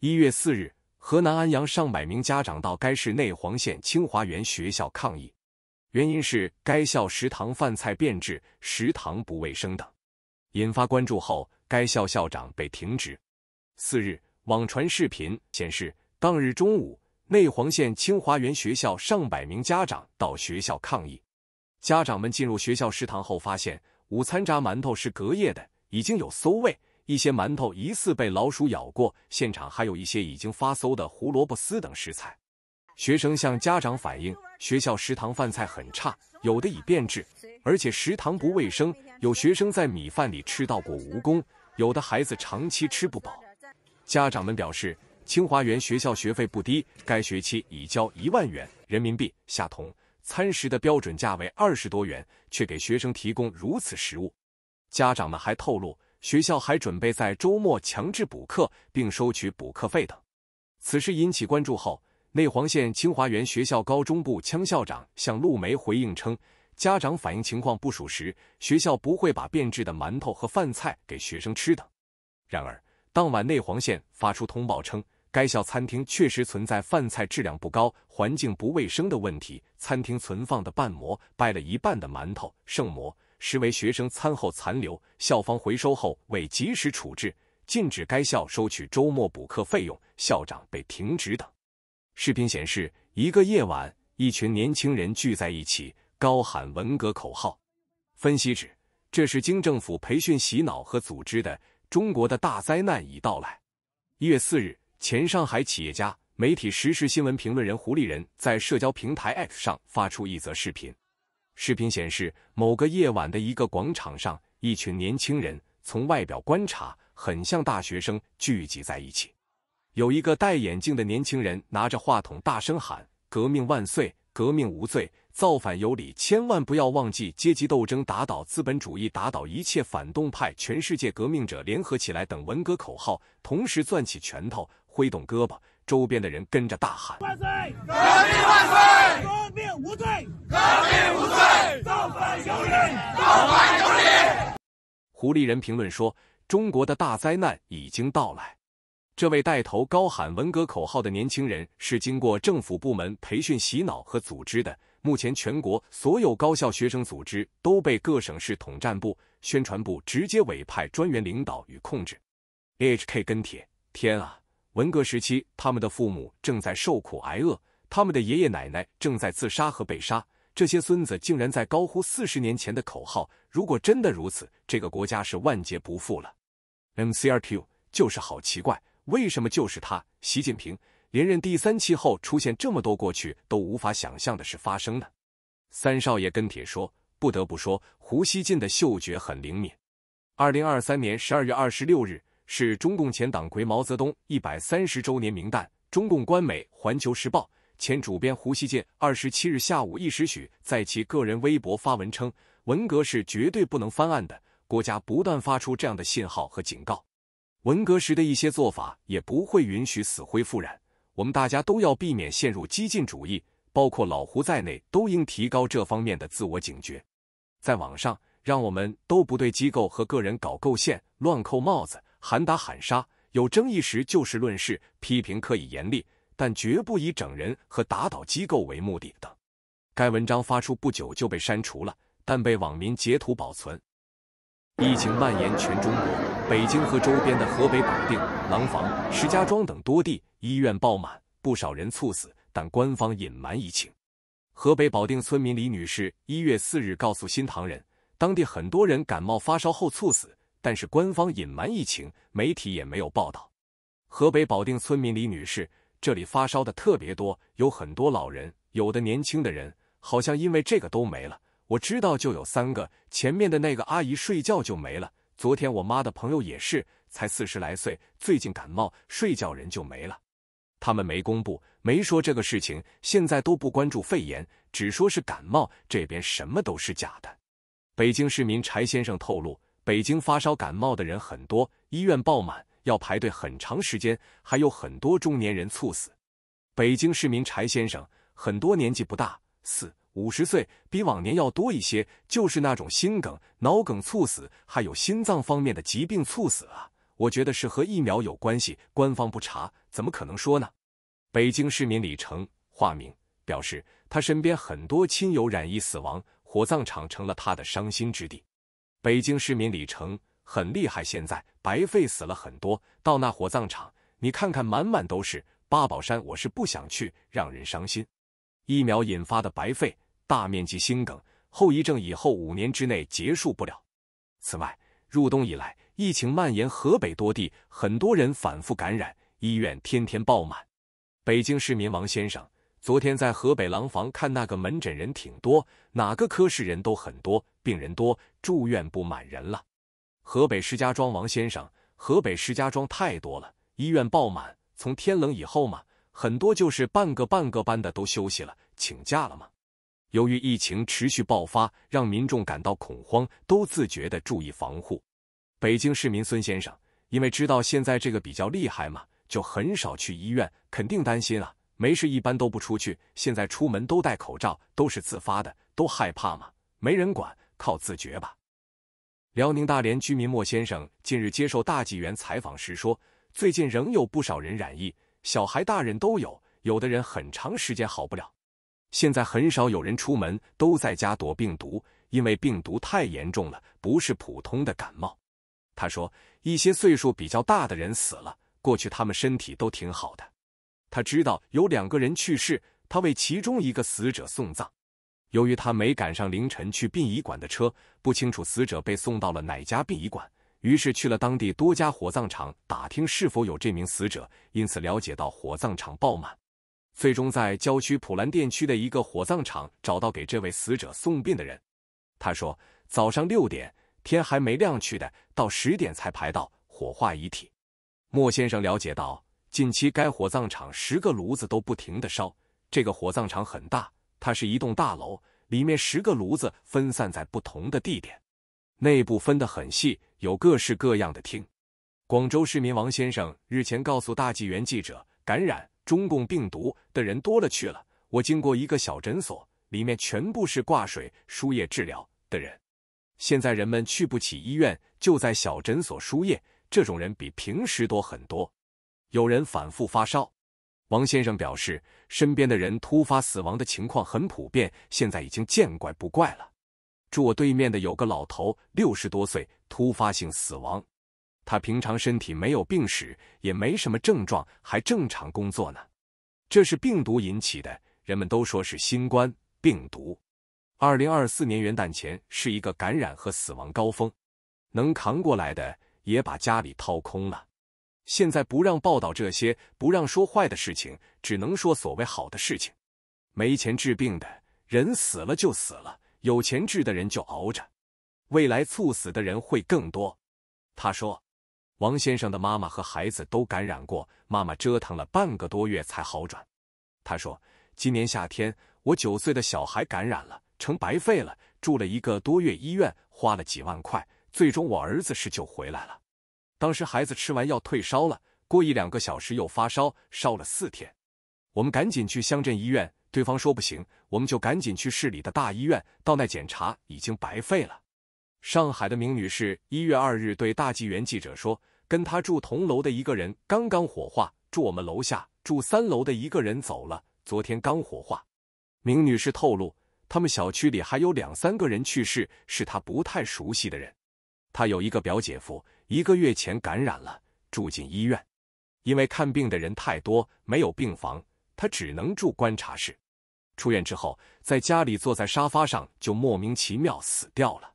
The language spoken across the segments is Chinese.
一月四日，河南安阳上百名家长到该市内黄县清华园学校抗议，原因是该校食堂饭菜变质、食堂不卫生等，引发关注后，该校校长被停职。四日，网传视频显示，当日中午，内黄县清华园学校上百名家长到学校抗议，家长们进入学校食堂后发现，午餐炸馒头是隔夜的，已经有馊味。一些馒头疑似被老鼠咬过，现场还有一些已经发馊的胡萝卜丝等食材。学生向家长反映，学校食堂饭菜很差，有的已变质，而且食堂不卫生。有学生在米饭里吃到过蜈蚣，有的孩子长期吃不饱。家长们表示，清华园学校学费不低，该学期已交一万元人民币。夏彤，餐食的标准价为二十多元，却给学生提供如此食物。家长们还透露。学校还准备在周末强制补课，并收取补课费等。此事引起关注后，内黄县清华园学校高中部腔校长向陆梅回应称，家长反映情况不属实，学校不会把变质的馒头和饭菜给学生吃的。然而，当晚内黄县发出通报称，该校餐厅确实存在饭菜质量不高、环境不卫生的问题，餐厅存放的半馍掰了一半的馒头剩馍。实为学生餐后残留，校方回收后未及时处置，禁止该校收取周末补课费用，校长被停职等。视频显示，一个夜晚，一群年轻人聚在一起，高喊文革口号。分析指，这是经政府培训洗脑和组织的。中国的大灾难已到来。一月四日，前上海企业家、媒体时事新闻评论人胡立人在社交平台 X 上发出一则视频。视频显示，某个夜晚的一个广场上，一群年轻人从外表观察很像大学生，聚集在一起。有一个戴眼镜的年轻人拿着话筒大声喊：“革命万岁！革命无罪！造反有理！千万不要忘记阶级斗争，打倒资本主义，打倒一切反动派！全世界革命者联合起来！”等文革口号，同时攥起拳头，挥动胳膊。周边的人跟着大喊：“万岁！革命万岁！革命无罪，革命无罪！造反有理，造反有理！”狐狸人评论说：“中国的大灾难已经到来。”这位带头高喊文革口号的年轻人是经过政府部门培训、洗脑和组织的。目前，全国所有高校学生组织都被各省市统战部、宣传部直接委派专员领导与控制。HK 跟帖：天啊！文革时期，他们的父母正在受苦挨饿，他们的爷爷奶奶正在自杀和被杀。这些孙子竟然在高呼四十年前的口号。如果真的如此，这个国家是万劫不复了。MCRQ 就是好奇怪，为什么就是他？习近平连任第三期后，出现这么多过去都无法想象的事发生呢？三少爷跟帖说：“不得不说，胡锡进的嗅觉很灵敏。”二零二三年十二月二十六日。是中共前党魁毛泽东一百三十周年名旦。中共官媒《环球时报》前主编胡锡进二十七日下午一时许在其个人微博发文称：“文革是绝对不能翻案的，国家不断发出这样的信号和警告。文革时的一些做法也不会允许死灰复燃。我们大家都要避免陷入激进主义，包括老胡在内都应提高这方面的自我警觉。在网上，让我们都不对机构和个人搞构陷、乱扣帽子。”喊打喊杀，有争议时就事论事，批评可以严厉，但绝不以整人和打倒机构为目的等。该文章发出不久就被删除了，但被网民截图保存。疫情蔓延全中国，北京和周边的河北保定、廊坊、石家庄等多地医院爆满，不少人猝死，但官方隐瞒疫情。河北保定村民李女士一月四日告诉新唐人，当地很多人感冒发烧后猝死。但是官方隐瞒疫情，媒体也没有报道。河北保定村民李女士，这里发烧的特别多，有很多老人，有的年轻的人，好像因为这个都没了。我知道就有三个，前面的那个阿姨睡觉就没了。昨天我妈的朋友也是，才四十来岁，最近感冒，睡觉人就没了。他们没公布，没说这个事情，现在都不关注肺炎，只说是感冒。这边什么都是假的。北京市民柴先生透露。北京发烧感冒的人很多，医院爆满，要排队很长时间。还有很多中年人猝死。北京市民柴先生，很多年纪不大，四五十岁，比往年要多一些，就是那种心梗、脑梗猝死，还有心脏方面的疾病猝死啊。我觉得是和疫苗有关系，官方不查，怎么可能说呢？北京市民李成（化名）表示，他身边很多亲友染疫死亡，火葬场成了他的伤心之地。北京市民李成很厉害，现在白肺死了很多，到那火葬场你看看，满满都是。八宝山我是不想去，让人伤心。疫苗引发的白肺，大面积心梗后遗症，以后五年之内结束不了。此外，入冬以来，疫情蔓延河北多地，很多人反复感染，医院天天爆满。北京市民王先生。昨天在河北廊坊看那个门诊人挺多，哪个科室人都很多，病人多，住院不满人了。河北石家庄王先生，河北石家庄太多了，医院爆满。从天冷以后嘛，很多就是半个半个班的都休息了，请假了嘛。由于疫情持续爆发，让民众感到恐慌，都自觉的注意防护。北京市民孙先生，因为知道现在这个比较厉害嘛，就很少去医院，肯定担心啊。没事，一般都不出去。现在出门都戴口罩，都是自发的，都害怕吗？没人管，靠自觉吧。辽宁大连居民莫先生近日接受大纪元采访时说，最近仍有不少人染疫，小孩大人都有，有的人很长时间好不了。现在很少有人出门，都在家躲病毒，因为病毒太严重了，不是普通的感冒。他说，一些岁数比较大的人死了，过去他们身体都挺好的。他知道有两个人去世，他为其中一个死者送葬。由于他没赶上凌晨去殡仪馆的车，不清楚死者被送到了哪家殡仪馆，于是去了当地多家火葬场打听是否有这名死者，因此了解到火葬场爆满。最终在郊区普兰店区的一个火葬场找到给这位死者送殡的人。他说：“早上六点，天还没亮去的，到十点才排到火化遗体。”莫先生了解到。近期，该火葬场十个炉子都不停的烧。这个火葬场很大，它是一栋大楼，里面十个炉子分散在不同的地点，内部分得很细，有各式各样的厅。广州市民王先生日前告诉大纪元记者：“感染中共病毒的人多了去了。我经过一个小诊所，里面全部是挂水、输液治疗的人。现在人们去不起医院，就在小诊所输液，这种人比平时多很多。”有人反复发烧，王先生表示，身边的人突发死亡的情况很普遍，现在已经见怪不怪了。住我对面的有个老头，六十多岁，突发性死亡，他平常身体没有病史，也没什么症状，还正常工作呢。这是病毒引起的，人们都说是新冠病毒。二零二四年元旦前是一个感染和死亡高峰，能扛过来的也把家里掏空了。现在不让报道这些，不让说坏的事情，只能说所谓好的事情。没钱治病的人死了就死了，有钱治的人就熬着。未来猝死的人会更多。他说，王先生的妈妈和孩子都感染过，妈妈折腾了半个多月才好转。他说，今年夏天我九岁的小孩感染了，成白肺了，住了一个多月医院，花了几万块，最终我儿子是救回来了。当时孩子吃完药退烧了，过一两个小时又发烧，烧了四天。我们赶紧去乡镇医院，对方说不行，我们就赶紧去市里的大医院，到那检查已经白费了。上海的明女士一月二日对大纪元记者说：“跟她住同楼的一个人刚刚火化，住我们楼下；住三楼的一个人走了，昨天刚火化。”明女士透露，他们小区里还有两三个人去世，是她不太熟悉的人。他有一个表姐夫，一个月前感染了，住进医院，因为看病的人太多，没有病房，他只能住观察室。出院之后，在家里坐在沙发上就莫名其妙死掉了。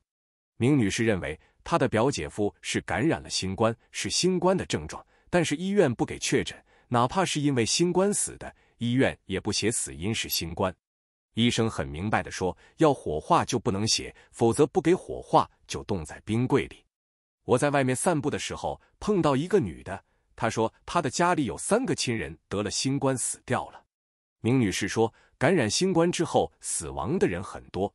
明女士认为，她的表姐夫是感染了新冠，是新冠的症状，但是医院不给确诊，哪怕是因为新冠死的，医院也不写死因是新冠。医生很明白的说，要火化就不能写，否则不给火化就冻在冰柜里。我在外面散步的时候碰到一个女的，她说她的家里有三个亲人得了新冠死掉了。明女士说，感染新冠之后死亡的人很多。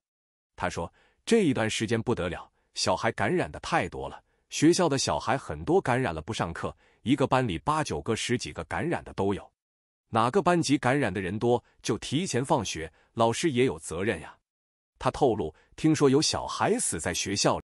她说这一段时间不得了，小孩感染的太多了，学校的小孩很多感染了不上课，一个班里八九个、十几个感染的都有。哪个班级感染的人多，就提前放学。老师也有责任呀。他透露，听说有小孩死在学校。